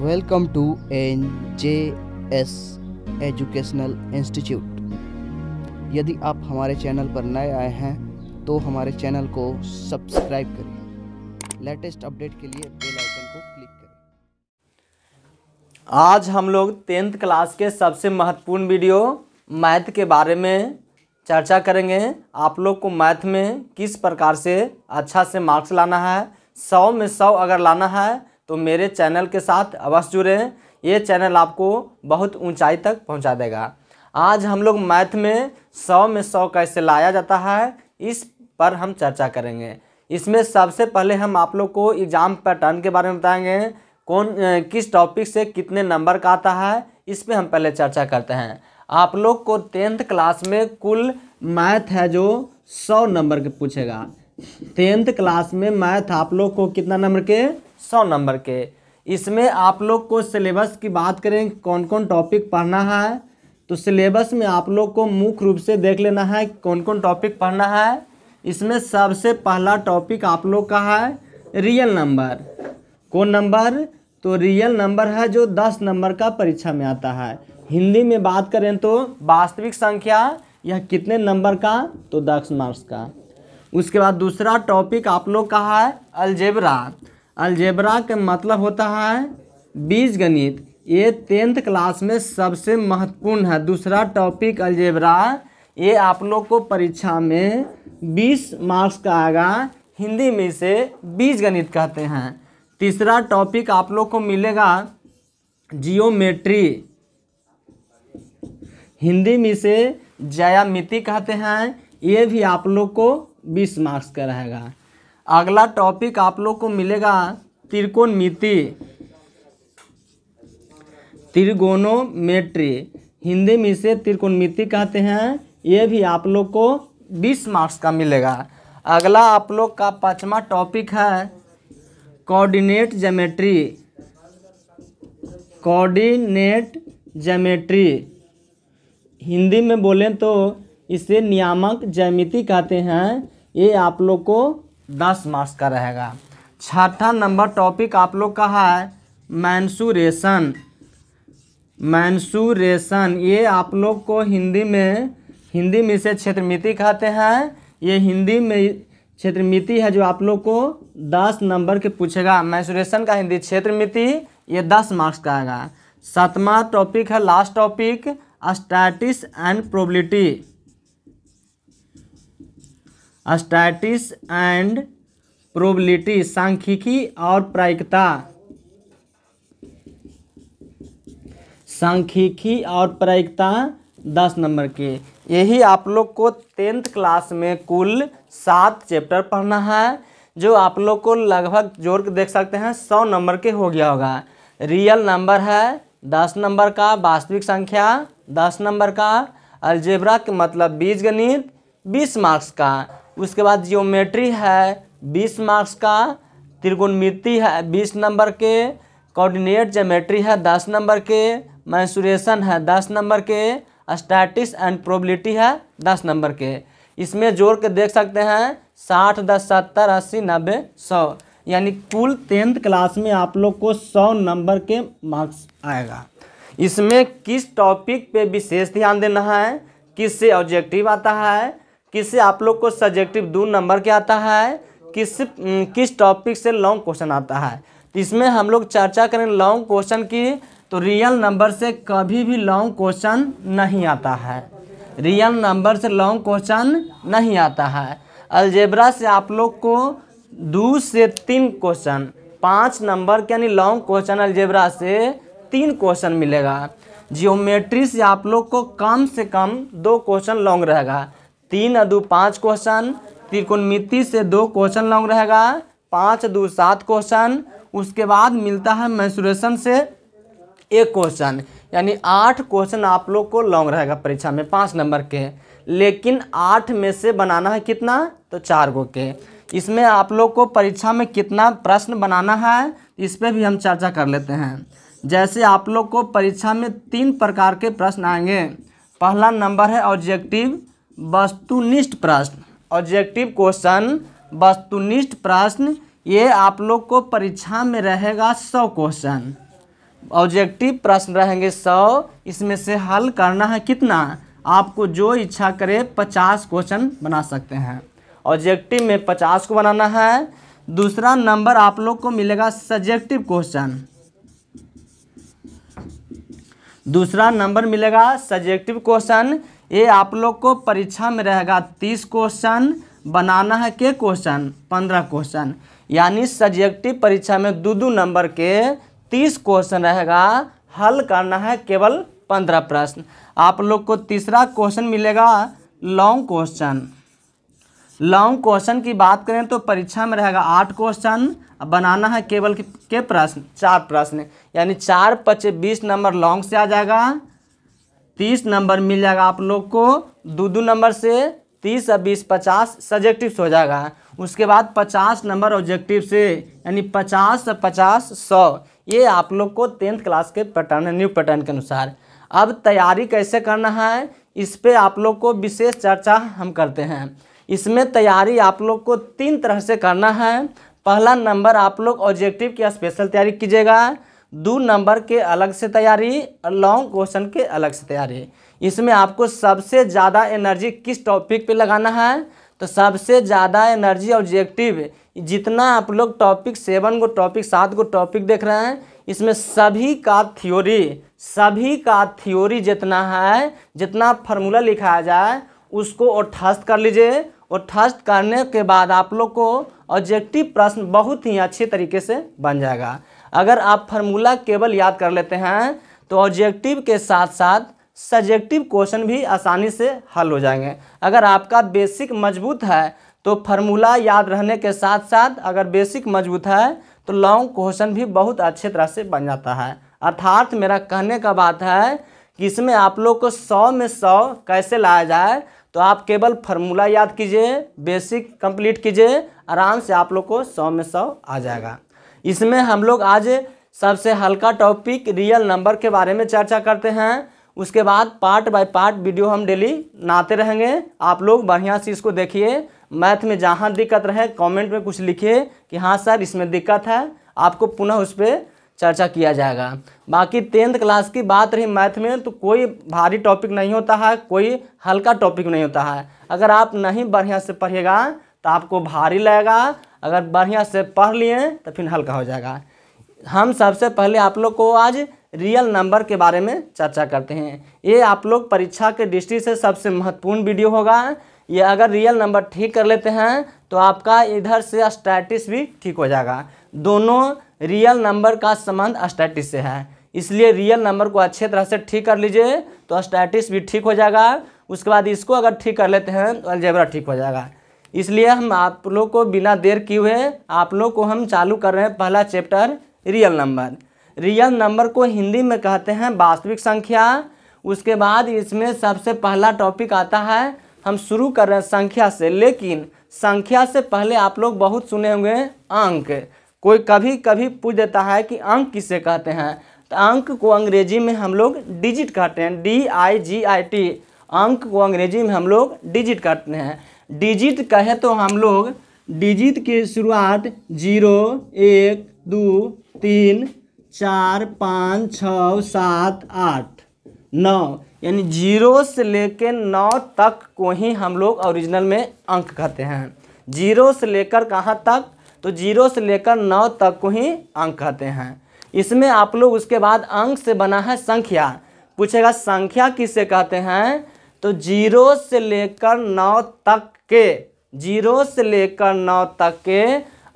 welcome to N J S educational institute यदि आप हमारे चैनल पर नए आए हैं तो हमारे चैनल को सब्सक्राइब करें लेटेस्ट अपडेट के लिए बेल आइकन को क्लिक करें आज हम लोग टेंथ क्लास के सबसे महत्वपूर्ण वीडियो मैथ के बारे में चर्चा करेंगे आप लोग को मैथ में किस प्रकार से अच्छा से मार्क्स लाना है सौ में सौ अगर लाना है तो मेरे चैनल के साथ अवश्य जुड़े ये चैनल आपको बहुत ऊंचाई तक पहुंचा देगा आज हम लोग मैथ में सौ में सौ कैसे लाया जाता है इस पर हम चर्चा करेंगे इसमें सबसे पहले हम आप लोग को एग्ज़ाम पैटर्न के बारे में बताएंगे कौन किस टॉपिक से कितने नंबर का आता है इस पर हम पहले चर्चा करते हैं आप लोग को टेंथ क्लास में कुल मैथ है जो सौ नंबर के पूछेगा टेंथ क्लास में मैथ आप लोग को कितना नंबर के सौ नंबर के इसमें आप लोग को सिलेबस की बात करें कौन कौन टॉपिक पढ़ना है तो सिलेबस में आप लोग को मुख्य रूप से देख लेना है कौन कौन टॉपिक पढ़ना है इसमें सबसे पहला टॉपिक आप लोग का है रियल नंबर कौन नंबर तो रियल नंबर है जो दस नंबर का परीक्षा में आता है हिंदी में बात करें तो वास्तविक संख्या यह कितने नंबर का तो दस मार्क्स का उसके बाद दूसरा टॉपिक आप लोग का है अलजेबरा अलजेब्रा का मतलब होता है बीज गणित ये टेंथ क्लास में सबसे महत्वपूर्ण है दूसरा टॉपिक अलजेब्रा ये आप लोग को परीक्षा में बीस मार्क्स का आएगा हिंदी में इसे बीज गणित कहते हैं तीसरा टॉपिक आप लोग को मिलेगा जियोमेट्री हिंदी में इसे जयामिति कहते हैं ये भी आप लोग को बीस मार्क्स का रहेगा अगला टॉपिक आप लोग को मिलेगा त्रिकोणमिति त्रिगोनोमेट्री हिंदी में इसे त्रिकोणमिति कहते हैं ये भी आप लोग को बीस मार्क्स का मिलेगा अगला आप लोग का पाँचवा टॉपिक है coordinate geometry coordinate geometry Hindi में बोलें तो इसे नियामक ज्यामिति कहते हैं ये आप लोग को दस मार्क्स का रहेगा छठा नंबर टॉपिक आप लोग का है मैंसूरेशन मैंसूरेशन ये आप लोग को हिंदी में हिंदी में इसे क्षेत्रमिति कहते हैं ये हिंदी में क्षेत्रमिति है जो आप लोग को दस नंबर के पूछेगा मैंसूरेशन का हिंदी क्षेत्रमिति ये दस मार्क्स का आएगा सातवां टॉपिक है last topic statistics and probability statistics and probability सांख्यिकी और प्रायिकता सांख्यिकी और प्रायिकता दस नंबर के यही आप लोग को टेंथ क्लास में कुल सात चैप्टर पढ़ना है जो आप लोग को लगभग जोड़ के देख सकते हैं सौ नंबर के हो गया होगा रियल नंबर है दस नंबर का वास्तविक संख्या दस नंबर का अलजेब्रा के मतलब बीज गणित बीस मार्क्स का उसके बाद जियोमेट्री है बीस मार्क्स का त्रिकोणमिति है बीस नंबर के कोऑर्डिनेट जोमेट्री है दस नंबर के मैंसुरेशन है दस नंबर के स्टैटिस एंड प्रोबिलिटी है दस नंबर के इसमें जोड़ के देख सकते हैं साठ दस सत्तर अस्सी नब्बे सौ यानी कुल टेंथ क्लास में आप लोग को सौ नंबर के मार्क्स आएगा इसमें किस टॉपिक पे विशेष ध्यान देना है किससे ऑब्जेक्टिव आता है किससे आप लोग को सब्जेक्टिव दो नंबर के आता है किस किस टॉपिक से लॉन्ग क्वेश्चन आता है तो इसमें हम लोग चर्चा करें लॉन्ग क्वेश्चन की तो रियल नंबर से कभी भी लॉन्ग क्वेश्चन नहीं आता है रियल नंबर से लॉन्ग क्वेश्चन नहीं आता है अलजेब्रा से आप लोग को दो से तीन क्वेश्चन पाँच नंबर के यानी लॉन्ग क्वेश्चन अलजेब्रा से तीन क्वेश्चन मिलेगा जियोमेट्री से आप लोग को कम से कम दो क्वेश्चन लॉन्ग रहेगा तीन दो पाँच क्वेश्चन मिति से दो क्वेश्चन लॉन्ग रहेगा पाँच दो सात क्वेश्चन उसके बाद मिलता है मैसुरेशन से एक क्वेश्चन यानी आठ क्वेश्चन आप लोग को लॉन्ग रहेगा परीक्षा में पाँच नंबर के लेकिन आठ में से बनाना है कितना तो चार गो के इसमें आप लोग को परीक्षा में कितना प्रश्न बनाना है इस पर भी हम चर्चा कर लेते हैं जैसे आप लोग को परीक्षा में तीन प्रकार के प्रश्न आएंगे पहला नंबर है ऑब्जेक्टिव वस्तुनिष्ठ प्रश्न ऑब्जेक्टिव क्वेश्चन वस्तुनिष्ठ प्रश्न ये आप लोग को परीक्षा में रहेगा सौ क्वेश्चन ऑब्जेक्टिव प्रश्न रहेंगे सौ इसमें से हल करना है कितना आपको जो इच्छा करे पचास क्वेश्चन बना सकते हैं ऑब्जेक्टिव में पचास को बनाना है दूसरा नंबर आप लोग को मिलेगा सब्जेक्टिव क्वेश्चन दूसरा नंबर मिलेगा सब्जेक्टिव क्वेश्चन ये आप लोग को परीक्षा में रहेगा तीस क्वेश्चन बनाना है के क्वेश्चन पंद्रह क्वेश्चन यानी सब्जेक्टिव परीक्षा में दो दो नंबर के तीस क्वेश्चन रहेगा हल करना है केवल पंद्रह प्रश्न आप लोग को तीसरा क्वेश्चन मिलेगा लॉन्ग क्वेश्चन लॉन्ग क्वेश्चन की बात करें तो परीक्षा में रहेगा आठ क्वेश्चन बनाना है केवल के प्रश्न चार प्रश्न यानी चार पच्चीस बीस नंबर लॉन्ग से आ जाएगा तीस नंबर मिल जाएगा आप लोग को दो दो नंबर से तीस और बीस पचास सब्जेक्टिव हो जाएगा उसके बाद पचास नंबर ऑब्जेक्टिव से यानी पचास पचास सौ ये आप लोग को टेंथ क्लास के पैटर्न न्यू पैटर्न के अनुसार अब तैयारी कैसे करना है इस पर आप लोग को विशेष चर्चा हम करते हैं इसमें तैयारी आप लोग को तीन तरह से करना है पहला नंबर आप लोग ऑब्जेक्टिव की स्पेशल तैयारी कीजिएगा दो नंबर के अलग से तैयारी और लॉन्ग क्वेश्चन के अलग से तैयारी इसमें आपको सबसे ज़्यादा एनर्जी किस टॉपिक पे लगाना है तो सबसे ज़्यादा एनर्जी ऑब्जेक्टिव जितना आप लोग टॉपिक सेवन को टॉपिक सात को टॉपिक देख रहे हैं इसमें सभी का थ्योरी सभी का थ्योरी जितना है जितना फार्मूला लिखाया जाए उसको और ठस्त कर लीजिए और ठस्त करने के बाद आप लोग को ऑब्जेक्टिव प्रश्न बहुत ही अच्छे तरीके से बन जाएगा अगर आप फार्मूला केवल याद कर लेते हैं तो ऑब्जेक्टिव के साथ साथ सब्जेक्टिव क्वेश्चन भी आसानी से हल हो जाएंगे अगर आपका बेसिक मजबूत है तो फार्मूला याद रहने के साथ साथ अगर बेसिक मजबूत है तो लॉन्ग क्वेश्चन भी बहुत अच्छे तरह से बन जाता है अर्थात मेरा कहने का बात है कि इसमें आप लोग को सौ में सौ कैसे लाया जाए तो आप केवल फार्मूला याद कीजिए बेसिक कंप्लीट कीजिए आराम से आप लोग को सौ में सौ आ जाएगा इसमें हम लोग आज सबसे हल्का टॉपिक रियल नंबर के बारे में चर्चा करते हैं उसके बाद पार्ट बाय पार्ट वीडियो हम डेली नाते रहेंगे आप लोग बढ़िया से इसको देखिए मैथ में जहाँ दिक्कत रहे कमेंट में कुछ लिखिए कि हाँ सर इसमें दिक्कत है आपको पुनः उस पर चर्चा किया जाएगा बाकी टेंथ क्लास की बात रही मैथ में तो कोई भारी टॉपिक नहीं होता है कोई हल्का टॉपिक नहीं होता है अगर आप नहीं बढ़िया से पढ़िएगा तो आपको भारी लगेगा अगर बढ़िया से पढ़ लिए तो फिर हल्का हो जाएगा हम सबसे पहले आप लोग को आज रियल नंबर के बारे में चर्चा करते हैं ये आप लोग परीक्षा के दृष्टि से सबसे महत्वपूर्ण वीडियो होगा ये अगर रियल नंबर ठीक कर लेते हैं तो आपका इधर से स्टैटिस भी ठीक हो जाएगा दोनों रियल नंबर का संबंध स्टैटिस से है इसलिए रियल नंबर को अच्छे तरह से ठीक कर लीजिए तो स्टैटिस भी ठीक हो जाएगा उसके बाद इसको अगर ठीक कर लेते हैं तो अलजेबरा ठीक हो जाएगा इसलिए हम आप लोग को बिना देर किए हुए आप लोग को हम चालू कर रहे हैं पहला chapter real number real number को हिंदी में कहते हैं वास्तविक संख्या उसके बाद इसमें सबसे पहला टॉपिक आता है हम शुरू कर रहे हैं संख्या से लेकिन संख्या से पहले आप लोग बहुत सुने होंगे अंक कोई कभी कभी पूछ देता है कि अंक किसे कहते हैं तो अंक को अंग्रेजी में हम लोग डिजिट कहते हैं D I ji I T अंक को अंग्रेजी में हम लोग डिजिट कहते हैं डिजिट कहे तो हम लोग डिजिट की शुरुआत जीरो एक दो तीन चार पाँच छः सात आठ नौ यानी जीरो से लेकर नौ तक को ही हम लोग ओरिजिनल में अंक कहते हैं जीरो से लेकर कहाँ तक तो जीरो से लेकर नौ तक को ही अंक कहते हैं इसमें आप लोग उसके बाद अंक से बना है संख्या पूछेगा संख्या किसे कहते हैं तो जीरो से लेकर नौ तक के जीरो से लेकर नौ तक के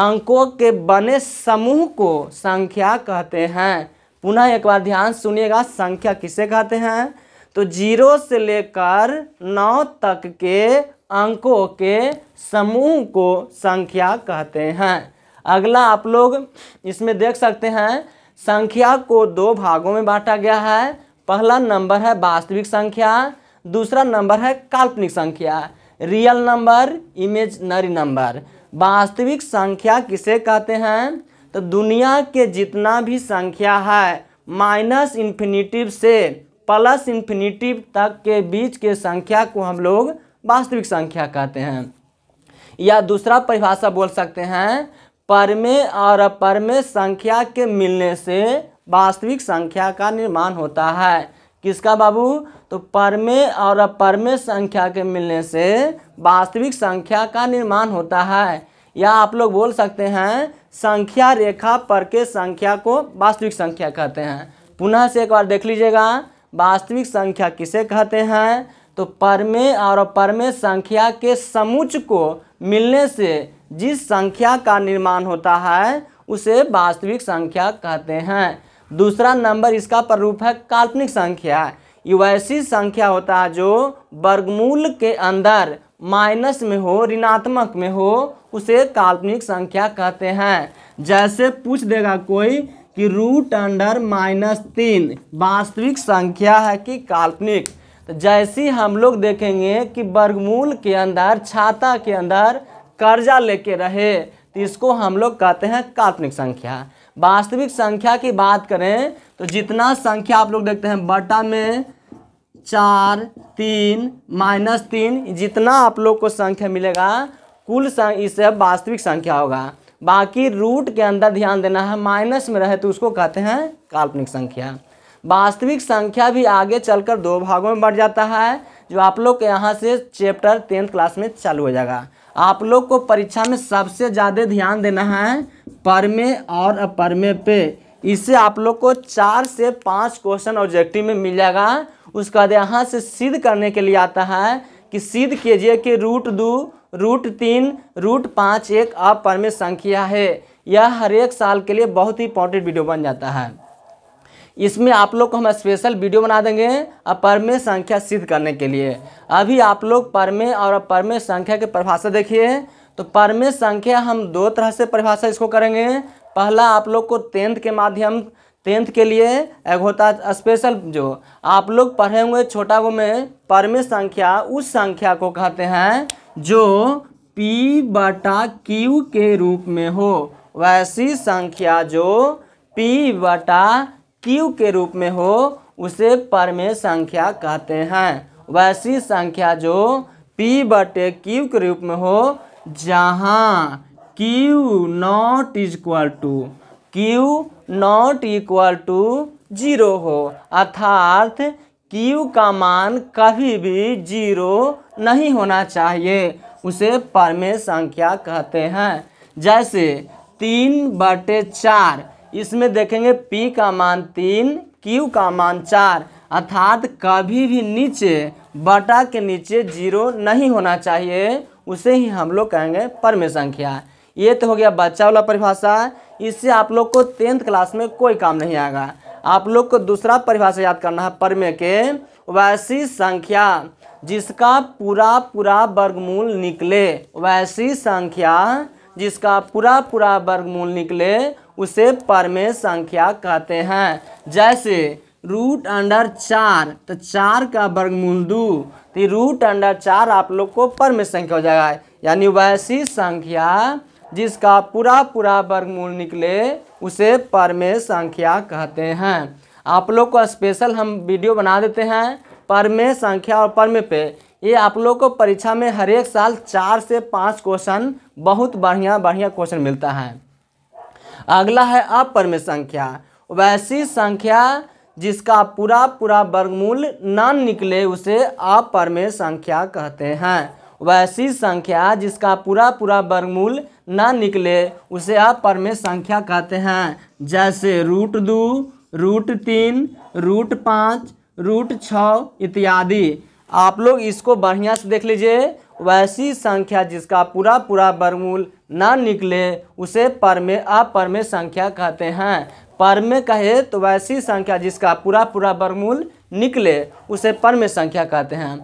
अंकों के बने समूह को संख्या कहते हैं पुनः एक बार ध्यान सुनिएगा संख्या किसे कहते हैं तो जीरो से लेकर नौ तक के अंकों के समूह को संख्या कहते हैं अगला आप लोग इसमें देख सकते हैं संख्या को दो भागों में बांटा गया है पहला नंबर है वास्तविक संख्या दूसरा नंबर है काल्पनिक संख्या रियल नंबर इमेजनरी नंबर वास्तविक संख्या किसे कहते हैं तो दुनिया के जितना भी संख्या है माइनस इन्फिनिटिव से प्लस इन्फिनिटिव तक के बीच के संख्या को हम लोग वास्तविक संख्या कहते हैं या दूसरा परिभाषा बोल सकते हैं परमे और अपरमे संख्या के मिलने से वास्तविक संख्या का निर्माण होता है किसका बाबू तो परमे और अपरमे संख्या के मिलने से वास्तविक संख्या का निर्माण होता है या आप लोग बोल सकते हैं संख्या रेखा पर के संख्या को वास्तविक संख्या कहते हैं पुनः से एक बार देख लीजिएगा वास्तविक संख्या किसे कहते हैं तो परमे और अपरमे संख्या के समुच को मिलने से जिस संख्या का निर्माण होता है उसे वास्तविक संख्या कहते हैं दूसरा नंबर इसका प्ररूप है काल्पनिक संख्या ये वैसी संख्या होता है जो वर्गमूल के अंदर माइनस में हो ऋणात्मक में हो उसे काल्पनिक संख्या कहते हैं जैसे पूछ देगा कोई कि रूट अंडर माइनस तीन वास्तविक संख्या है कि काल्पनिक तो जैसी हम लोग देखेंगे कि वर्गमूल के अंदर छाता के अंदर कर्जा लेके रहे तो इसको हम लोग कहते हैं काल्पनिक संख्या वास्तविक संख्या की बात करें तो जितना संख्या आप लोग देखते हैं बटा में चार तीन माइनस तीन जितना आप लोग को संख्या मिलेगा कुल इससे वास्तविक संख्या होगा बाकी रूट के अंदर ध्यान देना है माइनस में रहे तो उसको कहते हैं काल्पनिक संख्या वास्तविक संख्या भी आगे चलकर दो भागों में बढ़ जाता है जो आप लोग के यहाँ से चैप्टर टेंथ क्लास में चालू हो जाएगा आप लोग को परीक्षा में सबसे ज़्यादा ध्यान देना है पर में और अपर में पे इससे आप लोग को चार से पाँच क्वेश्चन ऑब्जेक्टिव में मिल जाएगा उसका बाद यहाँ से सिद्ध करने के लिए आता है कि सिद्ध कीजिए कि रूट दो रूट तीन रूट पाँच एक में संख्या है यह हर एक साल के लिए बहुत ही इंपॉर्टेंट वीडियो बन जाता है इसमें आप लोग को हम स्पेशल वीडियो बना देंगे अपरमेय संख्या सिद्ध करने के लिए अभी आप लोग परमेय और अपरमेय संख्या की परिभाषा देखिए तो परमेय संख्या हम दो तरह से परिभाषा इसको करेंगे पहला आप लोग को टेंथ के माध्यम टेंथ के लिए एक होता स्पेशल जो आप लोग पढ़े हुए छोटा गो में परमे संख्या उस संख्या को कहते हैं जो पी बटा क्यू के रूप में हो वैसी संख्या जो पी बटा क्यू के रूप में हो उसे परमेय संख्या कहते हैं वैसी संख्या जो पी बटे क्यू के रूप में हो जहाँ Q not equal to Q not equal to zero हो अर्थात क्यू का मान कभी भी जीरो नहीं होना चाहिए उसे परमेय संख्या कहते हैं जैसे तीन बटे चार इसमें देखेंगे पी का मान तीन क्यू का मान चार अर्थात कभी भी नीचे बटा के नीचे जीरो नहीं होना चाहिए उसे ही हम लोग कहेंगे परमे संख्या ये तो हो गया बच्चा वाला परिभाषा इससे आप लोग को टेंथ क्लास में कोई काम नहीं आएगा आप लोग को दूसरा परिभाषा याद करना है परमे के वैसी संख्या जिसका पूरा पूरा वर्गमूल निकले वैसी संख्या जिसका पूरा पूरा वर्गमूल निकले उसे परमेय संख्या कहते हैं जैसे रूट अंडर चार तो चार का वर्गमूल दो तो रूट अंडर चार आप लोग को परमेय संख्या हो जाएगा यानी वैसी संख्या जिसका पूरा पूरा वर्गमूल निकले उसे परमेय संख्या कहते हैं आप लोग को स्पेशल हम वीडियो बना देते हैं परमेय संख्या और परमेय पे ये आप लोग को परीक्षा में हर एक साल चार से पाँच क्वेश्चन बहुत बढ़िया बढ़िया क्वेश्चन मिलता है अगला है अपर में संख्या वैसी संख्या जिसका पूरा पूरा वर्गमूल ना निकले उसे अपर संख्या कहते हैं वैसी संख्या जिसका पूरा पूरा वर्गमूल ना निकले उसे अपर में संख्या कहते हैं जैसे रूट दो रूट तीन रूट पाँच रूट छ इत्यादि आप लोग इसको बढ़िया से देख लीजिए वैसी संख्या जिसका पूरा पूरा वर्गमूल ना निकले उसे परमे अपरमे संख्या कहते हैं परमे कहे तो वैसी संख्या जिसका पूरा पूरा वर्गमूल निकले उसे परमे संख्या कहते हैं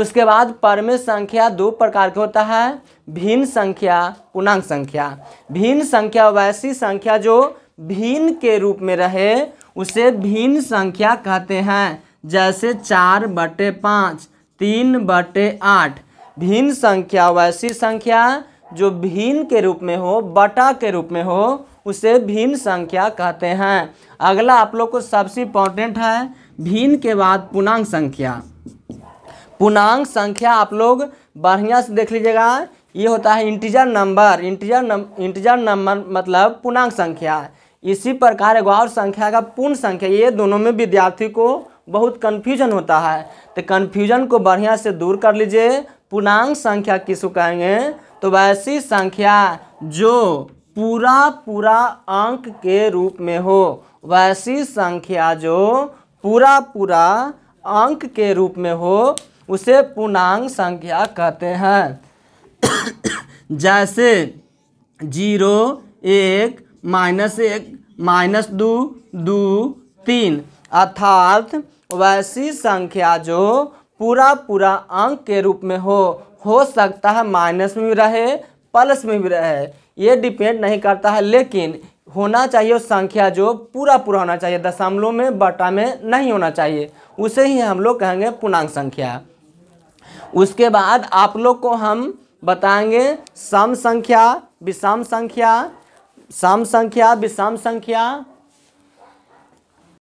उसके बाद परमे संख्या दो प्रकार के होता है भिन्न संख्या पूर्णांक संख्या भिन्न संख्या वैसी संख्या जो भिन्न के रूप में रहे उसे भिन्न संख्या कहते हैं जैसे चार बटे पाँच तीन बटे आठ भिन्न संख्या वैसी संख्या जो भिन्न के रूप में हो बटा के रूप में हो उसे भिन्न संख्या कहते हैं अगला आप लोग को सबसे इम्पोर्टेंट है भिन्न के बाद पूर्णांक संख्या पूर्णांक संख्या आप लोग बढ़िया से देख लीजिएगा ये होता है इंटीजर नंबर इंटीजर नम इंटीजर नंबर मतलब पूर्णांक संख्या इसी प्रकार एक और संख्या का पूर्ण संख्या ये दोनों में विद्यार्थी को बहुत कन्फ्यूजन होता है तो कन्फ्यूजन को बढ़िया से दूर कर लीजिए पूर्णांक संख्या किसको कहेंगे तो वैसी संख्या जो पूरा पूरा अंक के रूप में हो वैसी संख्या जो पूरा पूरा अंक के रूप में हो उसे पूर्णांक संख्या कहते हैं जैसे जीरो एक माइनस एक माइनस दो दो तीन अर्थात वैसी संख्या जो पूरा पूरा अंक के रूप में हो हो सकता है माइनस में भी रहे प्लस में भी रहे ये डिपेंड नहीं करता है लेकिन होना चाहिए संख्या जो पूरा पूरा होना चाहिए दशमलव में बटा में नहीं होना चाहिए उसे ही हम लोग कहेंगे पूर्णांक संख्या उसके बाद आप लोग को हम बताएंगे सम संख्या विषम संख्या सम संख्या विषम संख्या